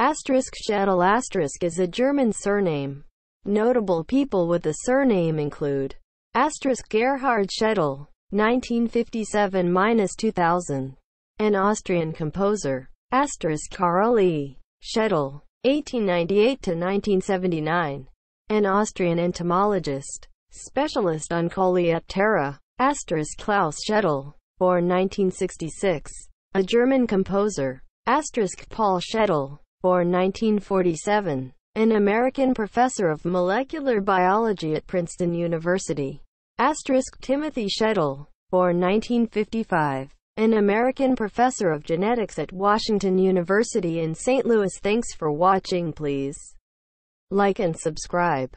Asterisk Schettel asterisk is a German surname. Notable people with the surname include asterisk Gerhard Schettel, 1957 1957-2000, an Austrian composer, asterisk Karl E. Schettel, 1898 1898-1979, an Austrian entomologist, specialist on Coleoptera, asterisk Klaus Schettel, born 1966, a German composer, asterisk Paul Schettel born 1947, an American professor of molecular biology at Princeton University. Asterisk Timothy Shettle, born 1955, an American professor of genetics at Washington University in St. Louis. Thanks for watching. Please like and subscribe.